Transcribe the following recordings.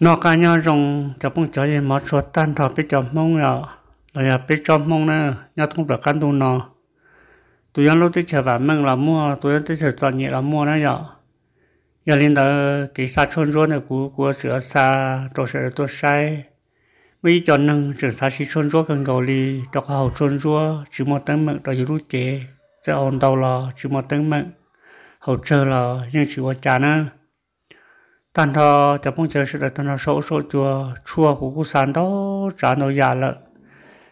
nó cả nhau rong cho phong cho gì mà chuột tan thọ biết cho mong nhở rồi à biết cho mông nữa nhau không được căn tu nó tụi nhau lúc tới chờ vả mừng là mua tụi nhau tới chờ chọn nhẹ là mua nữa nhở giờ lên đó cái sa chôn rồi này của của sửa sa đồ sửa tôi sai bây giờ nâng sửa sa chỉ chôn rồi cần cầu đi cho hậu chôn rồi chỉ một tấn mực rồi rút chế sẽ ổn đầu là chỉ một tấn mực hậu chờ là nhưng chỉ qua cha nữa 但他在碰见时的，但他手手就出虎虎山到站到牙了。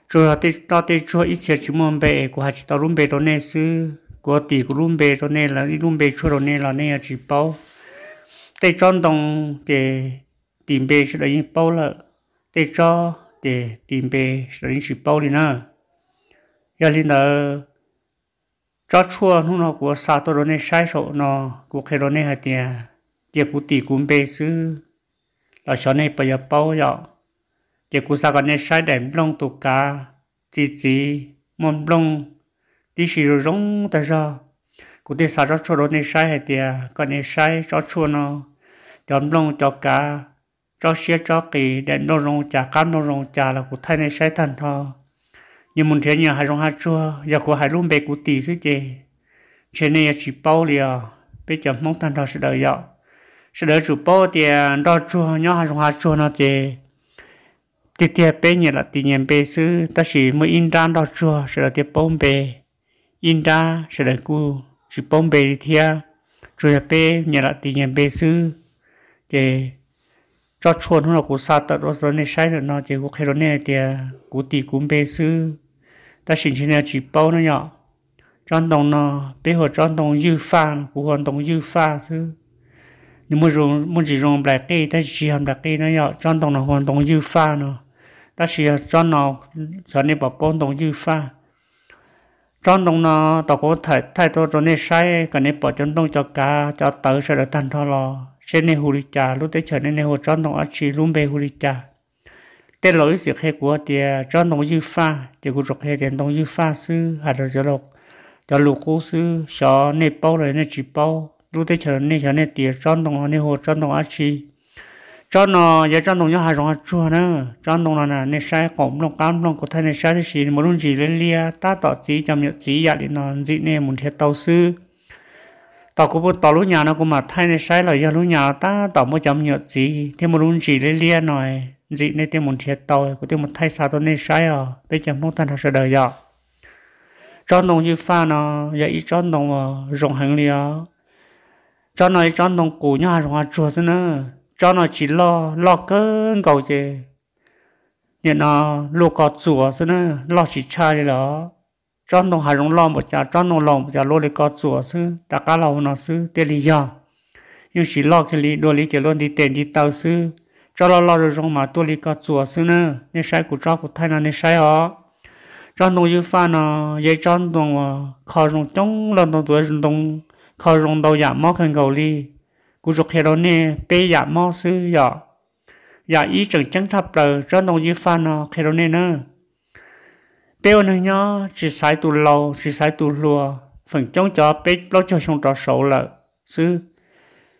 主要对到对主要一切只门被过还知道准备到那是过地过准备到那了，你准备出到那了那也只包。对转动的准备是已经包了，对招的准备是已经是包了呢。要领导招出弄到过啥到到那甩手呢，过开到那还点。tiệc cú tì cú bê sư là cho nên bây giờ bao giờ tiệc cú sao còn này sai đẹp long tụ cá chỉ chỉ mồm long tí xì rồi rong ta ra cú tí sao cho cho rồi này sai hay tiệc còn này sai cho chua nó cho long cho cá cho xe cho kỳ để nó rong trà cá nó rong trà là cú thay này sai thành thôi nhưng muốn thế nhà hai rong hai chua giờ cụ hai luôn bê cú tì chứ chị trên này chỉ bao liền bây giờ mong thành thật sẽ đợi dạo 是得主播的到处鸟还是花处那些，第天白日了，第年白事，但是没印章到处是得的崩白，印章是得古是崩白的天，主要白日了，第年白事，这到处那古沙的，我说那晒的那这古开了那的古地古白事，但是现在去包那样，张东呢，背后张东又犯，古汉东又犯是。你莫用莫只用来给，但是还来给那要转动的活动就发呢，但是转到转你把波动就发，转动呢，到过太太多转你晒，跟你把转动 cho cá cho tớ sẽ được thành thọ lo, sẽ nên hồ lý trà lúc tới chờ nên hồ 转 động ở chỉ luôn về hồ lý trà, tên lỗi sự khai của thì 转动 như à, pha, thì cũng được khai tiền động như pha sư, hay là cho lục cho lục cố sư, cho nên bao rồi nên lúc thế chờ này chờ này tiền trong đồng này hồ trong đồng ăn chi trong nó giờ trong đồng nhớ hai rong chua nữa trong đồng là này sai cổng đồng cam đồng có thay này sai thì gì, một luôn chỉ lên lia ta tỏ chỉ chăm nhật chỉ dạ để nó dị này muốn thiệt tàu sư tàu cũng biết tàu lúc nhà nó cũng mà thay này sai là giờ lúc nhà ta tàu mới chăm nhật chỉ thêm một luôn chỉ lên lia này dị này thêm muốn thiệt tàu có thêm một thay sao tôi này sai à bây giờ muốn thành thật sự đời giờ trong đồng như pha nó giờ ít trong đồng rộng hàng lia cho nó cho nó cũ nhà rồi chùa xin nữa cho nó chỉ lo lo cơn cầu chứ nên nó lo có chùa xin nữa lo chỉ cha đi đó cho nó hà rong lo một cha cho nó lo một cha lo lấy có chùa sư đã cá lâu nó sư tiền lý do nhưng chỉ lo cái lý đồ lý chỉ luôn đi tiền đi tàu sư cho nó lo rồi rong mà tôi lý có chùa sư nữa nên sai của cho của thay là nên sai họ cho nó như pha nó dễ cho nó ờ, khó rong chống lần nó tuổi rong khó rong đầu dạ mò khăn gầu li cú rục hệ đó nè bê dạ mò sư dạ dạ ý chẳng chẳng thập lờ cho nông dư pha nó hệ đó nè nè bê ôn hình nhó chỉ sai tù lâu chỉ sai tù lùa phần chống cho bê lô cho xong trò sầu lợ sư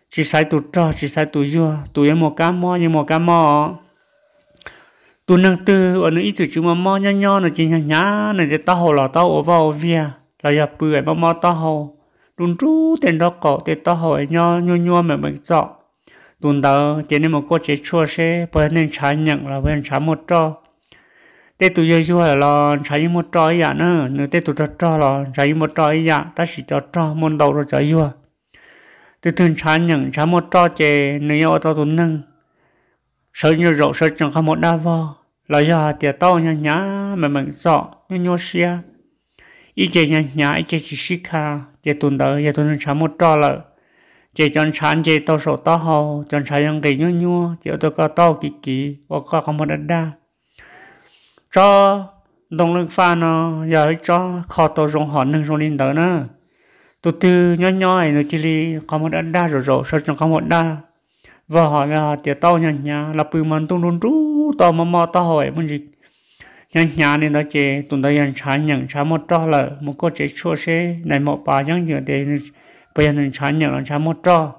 chỉ sai tù trò chỉ sai tù dưa tù em một cá mò em một cá mò tù nâng tư ở nơi ít chữ mà mò nho nho nó chỉ nhá nhá này để tao hồ là tao ở vào vía là giờ bưởi mà mò tao hồ đun chú tiền đó cổ tiền đó hỏi nhau nhau nhau mà mình chọn tuần đó chỉ nên một cô chế chua xe bên nên trái nhận là bên trái một trò tê tụi giờ chua là lo trái một trò ấy à nữa nữa tê tụi cho trò là trái một trò ấy à ta chỉ cho trò môn đầu rồi trái chua từ thường trái nhận trái một trò chế nếu như tao tuần nâng sợ như rộ sợ chẳng có một đa vo là do tiệt tao nhá nhá mà mình sợ nhau nhau xe ý chế nhà nhà ý chế chỉ sĩ kha chế tuần đó chế tuần sáng một trò lợ chế chọn sáng chế tao sổ tao hồ chọn sáng yang cái nhua nhua chế tôi kì tao kỳ kỳ và có không một đất đa cho đồng lương pha nó giờ cho khó tao dùng họ nâng dùng lên đó nữa tụ tư nhỏ nhỏ ấy nó chỉ là có một đất đa rồi rồi sao chẳng có một đa và họ là tiệt tao nhà nhà là bùi mặn tung run rú tao mà mò tao hỏi mình gì nhân nhà nên đó chế tụi đó nhân trái nhận trái một trò lợ một cô chế chua xế này một bà nhân nhựa để bây giờ nên trái nhận là trái một trò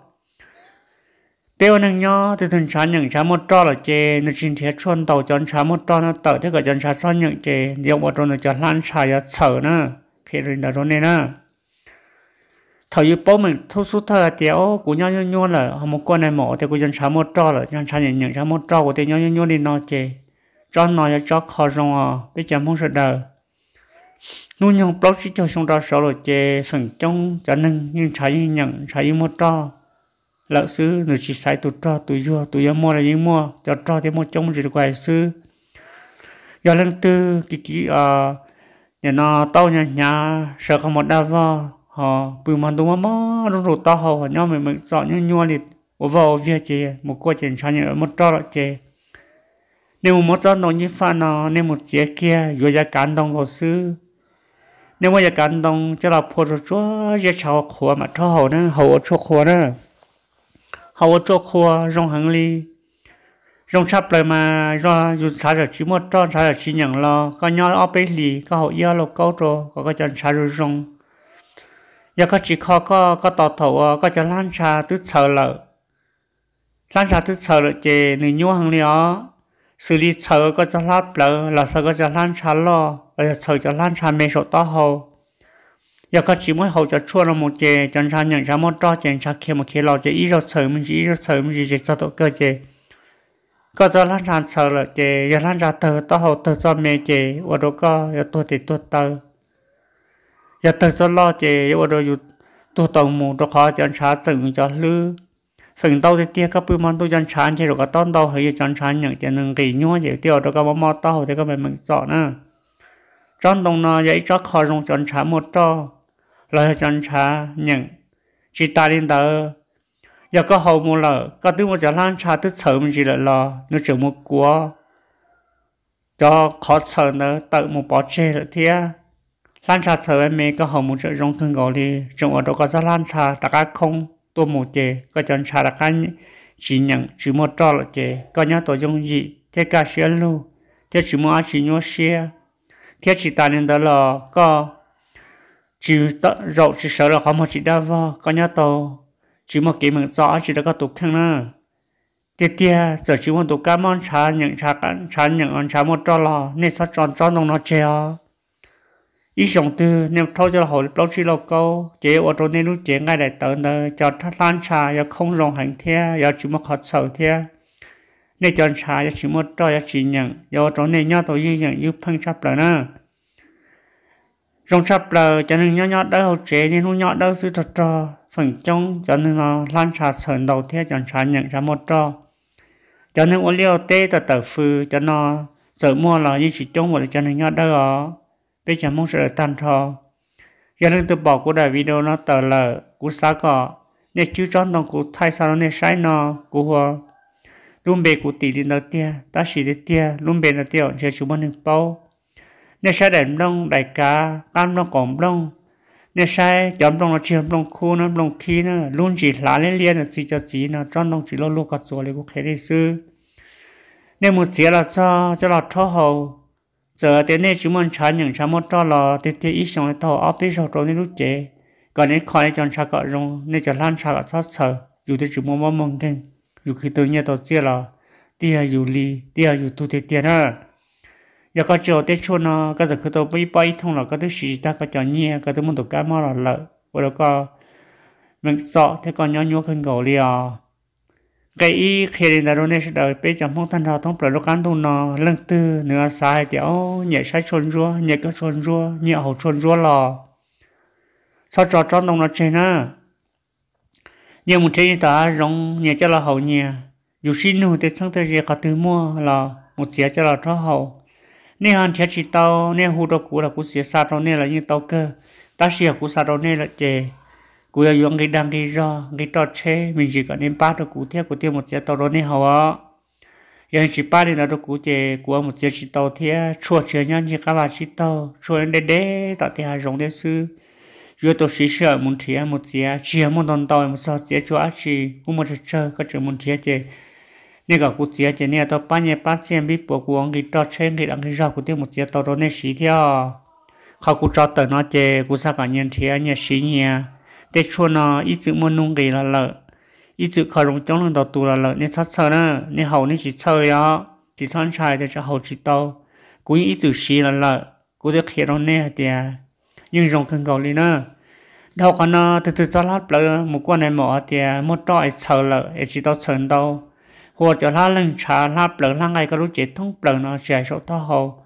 tiêu năng nhỏ thì thường trái nhận trái một trò là chế nó chính thế chuôn tàu chọn trái một trò nó tở thế cả chọn trái son nhận chế nhiều một trò nó chọn lan trái ở sở nữa khi rồi đó rồi này nữa thời yêu bố mình thu số thơ tiểu của nhau nhau nhau là một con này mỏ thì của dân sáng một trò là dân sáng nhận nhận sáng một trò của tiền nhau nhau nhau đi nó chế cho nó cho khó rong à để chấm không sợ đời nuôi nhung blog chỉ cho xong ra số rồi chê phần trong cho nên nhưng trái nhận trái mua cho lỡ xứ nữ chỉ sai tụ cho tụ vua tụ yêu mua là những mua cho cho thì mua trong chỉ quay xứ giờ lần tư kỳ kỳ à nhà nó tao nhà nhà sợ không một đa vào họ bùi mà đúng mà nó rụt tao họ nhau mình mình sợ nhau nhau liệt ô vào việc chê một cô chuyện sai nhận một cho lại chê nếu một giọt đồng như pha nó nếu một chiếc kia vừa ra cán đồng hồ sư nếu mà ra cán đồng cho là phô cho chúa ra chào khóa mà cho hậu nữa hậu cho khóa nữa hậu cho khóa rong hàng ly rong sắp lại mà do dù xả rồi chỉ một tròn xả rồi chỉ nhận lo có nhau ở bên lì có hậu yêu lộc câu trò có cái chân xả rồi rong giờ có chỉ khó có có tàu thầu có chân lan xả tứ sợ lợ lan xả tứ sợ lợ chè người nhau hàng ly đó สุดที่เชิก็จะลาดเปล่าลาสก็จะลัานชัล้อแล้วชิจะล้านชันไม่สดต่าเขาอยากก็จีมวยเขาจะช่วยเราหมดเจจันชันอย่างชันหมดจ้าเจนชาเคมาเคเราจะอีเราเชิมันจีอีเราเชิมันจะจะตัวเกเจก็จะล้าชันเชิเลยเจอยากล้านชันเธอต่าเขาเธอจะเมเจวันเราก็อยากตัวติดตัวเตออยากเธอจะล้อเจวันเราอยู่ตัวตรงมุมตัวขาจันชาสึงจะลื้อ phần tàu thì tia các bưu món tôi chăn chán chỉ rồi các tôn tàu hay chăn chán những cái nâng kỳ nhua chỉ tiêu đó các món món tàu thì các bạn mình chọn nữa trong đồng nó vậy cho khó dùng chăn chán một trò là chăn chán những chỉ ta đến đó giờ có hậu một lợ các thứ một chỗ lan chán thứ sợ mình chỉ là lo nó chỉ một cua cho khó sợ nữa tự một bỏ chê là thế lan chán sợ em mê có hậu một chỗ rong khương gọi đi chúng ở đó có ra lan chán đã không ตัวมูเจก็จนชาละกันจีนังจีมอจอละเจก็ยาตัวยงยีเทกาเชียลูเทจีมออาจีโยเชียเทจีตาเนนดลอก็จีตรอจีเสระเขามอจีดาวก็ยาตัวจีมอเกมังจอจีแล้วก็ตุกทั้งนั้นเตี้ยๆจะจีวันตุกกามอนชาอย่างชากันชาอย่างอันชามอจอละเนี่ยสัจจอนจอนตรงนอเจีย ý sống tư nếu thâu cho hồ lâu chỉ lâu câu chế ô tô nên lúc chế ngay đại tớ nơ cho thắt lan trà giờ không rộng hành thea giờ chỉ một khóa sầu thea nên chọn trà giờ chỉ một trò giờ chỉ nhận giờ ô tô nên nhau tổ dư nhận như phân chấp lời nơ rộng chấp lời cho nên nhau nhau đỡ hậu chế nên lúc nhau đỡ sự trò trò phần trong cho nên nó lan trà sờn đầu thea chọn trà nhận ra một trò cho nên ô liêu tê tờ tờ phư cho nó sợ mua là như chỉ trong một cho nên nhau đỡ bây giờ mong sợ tan thọ giờ lần từ bỏ của đại video nó tờ lờ của xá cỏ, nè chú chọn đồng của thay sao nó nè sai nó của hoa luôn bề của tỷ đến đầu tiên ta chỉ đến tiên luôn bề đầu tiên chờ chú bọn đừng bao nè sai đại đông đại cá cam đông cỏ đông nè sai chọn đông nó chiếm đông khu nó đông khí nó luôn chỉ lá lên liên chỉ cho chỉ nó chọn đông chỉ lô lô cả chỗ này của khế đi sư nè một xía là sao cho là thọ hầu giờ thế này chúng mình chán những chả một trò lò thì thì ít xong sống thọ áp biết sầu trốn lúc chế còn nên khỏi chọn chả cọ rong nên cho lan chả cọ sát sở dù thế chúng mình mong kinh dù khi tôi nhớ tôi chia lò tia dù li tia dù tôi thế tiền ha giờ có chỗ tết chôn nó cái giờ cứ tôi bay bay thông là cái thứ gì ta có chọn nhẹ các thứ muốn tôi cái mà là lợi rồi có mình sợ thế còn nhớ nhớ khăn gầu liền cái ý khi đến đó nên đợi bây giờ mong thân họ thông bởi lúc ăn thùng nó lần tư nửa sai tiểu nhẹ sai chôn rua nhẹ cơ chôn rua nhẹ hậu chôn rua lò sao trò tròn đồng nó chơi na nhẹ một chơi ta rong nhẹ cho là hậu nhẹ dù xin nụ thì sang tới gì cả từ mua là một xía cho là cho hậu nên hàng thiết chỉ tao nên hụt đồ cũ là cũng xía xa tao nên là như tao cơ ta xía cũ xa tao nên là chơi cú yêu yung cái đang đi ra cái trò chê mình chỉ cần em bắt được cú theo cú theo một chiếc tàu đó nên hậu yên chỉ bắt được là đó cú chê cú một chiếc chỉ tàu theo chua chê nhau chỉ các bạn chỉ tàu chua nên đế đế tạo theo hàng rồng đế sư giờ tôi sĩ sợ muốn thiệt một chiếc chỉ một đòn tàu một sao chiếc chua chỉ cũng một chiếc chơi có chỉ muốn thiệt chê nên cả cú chiếc chê nên tàu ba nhẹ ba xem biết bộ cú ông cái trò chê cái đang cái ra cú theo một chiếc tàu đó nên sĩ theo เขากูจอดเตอร์นอเจกูสักกันยันเทียเนี่ยสีเนี่ย để cho nó ít chữ mà nung gì là lợ ít chữ khởi rộng chống lên đầu tù là lợ nên sát sờ nữa nên hầu nên chỉ sờ đó chỉ son trai để cho hầu chỉ tàu cũng ít chữ xí là lợ cũng để khiến nó nè thì nhưng rộng cần cầu lý nữa đâu còn nó từ từ cho lát lợ một con này mỏ thì một trọi sờ lợ chỉ tàu sờ đâu hoặc cho lá lưng xả lá bờ lá ngay cái lúc chết thông bờ nó sẽ sốt thao hồ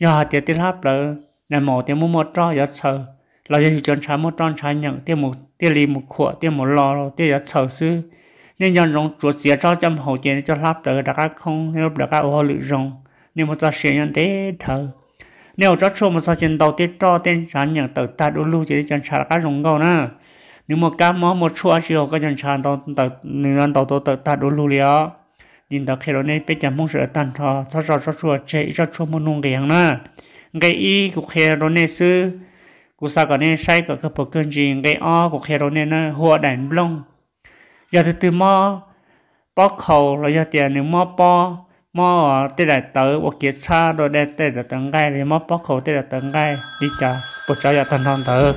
giờ thì thì lá bờ này mỏ thì mua một trọi giờ sờ เราจะอยู่จนช้ามื่อตอนช้าอย่างเตี้ยหมูเตี้ยรีหมูขวเตี้ยหมูรอเราเตี้ยจะเฉาซื้อ nên nhân rong chuột xía cho chăm hậu tiền cho lắp tới đã các không nếu đã các ô lự rong nên một ta xía nhân tế thờ nếu cho số một ta tiền đầu tiết cho tiền sản nhận tự ta đôi lưu chỉ chân sản các rong gầu na nếu một cá mó một chua chiều các chân sản đầu tự nên nhân đầu tự ta đôi lưu liá nhìn đặc khi đó nên biết chăm mong sự tan thọ cho cho cho chua chế cho chua một nung cái hàng na cái ý của khi đó nên xưa cú sa còn nên sai cả cái bộ cơn gì cái o của khi rồi nên hoa đàn lông giờ từ từ mò bó khẩu rồi giờ tiền nếu mò bó mò tê đại tử hoặc kiệt xa rồi đây tê đại tận gai thì mò bó khẩu tê đại tận gai đi chờ bộ cháu giờ tận thon tử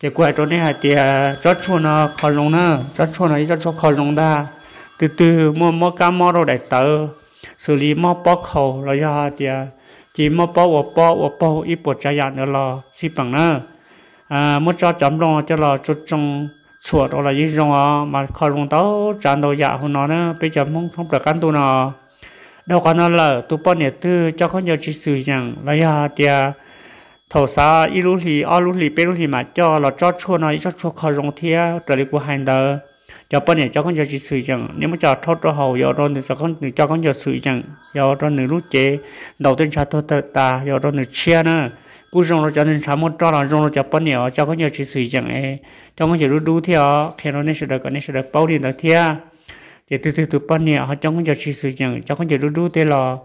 thì quay chỗ này hai tiền à, chót chua nó khó lông nữa chót chua nó chót chua khó lông đa từ từ mò mò cá mò rồi đại tử xử lý mò bó khẩu rồi giờ tiền chỉ mò bó hoặc bó hoặc bó ít bộ cháu giờ nữa lo xí bằng nữa à muốn cho chấm rong cho là chút trong chuột đó là gì rồi mà khó rong tao tràn đầu dạ hôn nó nữa bây giờ không không được ăn tu nó đâu có nó là tu bao nhiêu thứ cho con nhiều chỉ sử dụng lấy ya tia thầu sa ít lúc thì ở lúc thì bê lúc thì mà cho là cho chua nó cho chua khó rong thia trở lại của hành đời cho bên này cho con giờ chỉ sử dụng nếu mà cho thốt cho hầu giờ rồi thì cho con cho con giờ sử dụng giờ rồi nữa lúc chế đầu tiên cho tôi ta giờ rồi nữa chia nữa cú rong nó cho nên sao muốn cho là rong nó cho bao nhiêu cho có nhiều chỉ sử dụng ấy cho có nhiều đủ đủ theo khi nó nên sẽ được cái nên sẽ được bao nhiêu theo để từ từ từ bao nhiêu họ cho có nhiều chỉ sử dụng cho có nhiều đủ đủ thế là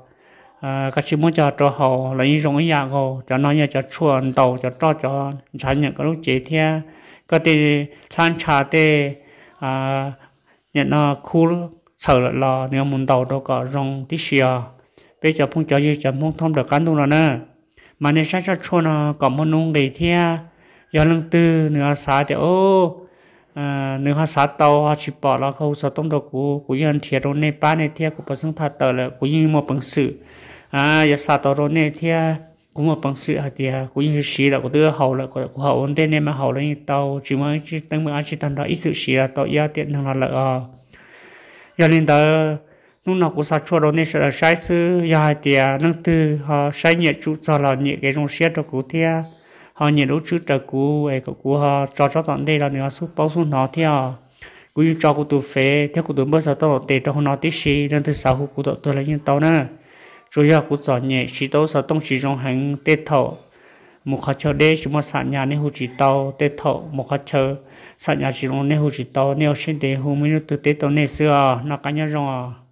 à, các chị muốn cho cho họ là những rong nhà họ cho nó nhiều cho chuồn tàu cho cho cho sản nhận cái lúc chế theo cái thì than trà tê à nhận nó khu sở là nếu muốn tàu đâu có rong tí xìa bây giờ phong cho gì chẳng phong thông được cán đúng rồi nè mà nên sáng cho cho nó ờ, có một nông gây thia do lưng tư nửa xá thì ô ờ, nửa hoa xá tàu hoa ờ, chỉ bỏ là khâu sợ tông đồ cũ cũ yên thiệt rồi nên ba này thia của bà sưng thật tờ là cũ yên một bằng sự à giờ xá tàu rồi nên thia cũng một bằng sự hạt thia cũ yên xí là của đưa hậu là của của hậu ổn tên nên mà hậu là như tàu chỉ mới chỉ tăng mà chỉ tăng đó ít sự xí là tàu yên tiện thằng là lợ giờ lên tới lúc nào cũng sao cho đó nên là sai sư do hai tia nâng tư họ sai nhẹ chú cho là nhẹ cái rong xe đó cũ thia họ nhẹ lúc trước đó cũ ấy cậu cũ họ cho cho tận đây là nữa suốt bao suốt nó tia cú như cho cụ tu phế theo cụ tu bớt sao tao để cho không nói tí xí nên thứ sáu cú tao tôi là như tao nè chủ yếu cụ cho nhẹ chỉ tao sao tông chỉ trong hàng tê thọ một khách chờ đế chúng mà sản nhà nên hữu chỉ tàu tê thọ một khách chờ sản nhà chỉ trong nên hữu chỉ tàu nên sinh tế hữu mới từ tê tàu nên xưa nó cái nhà rong à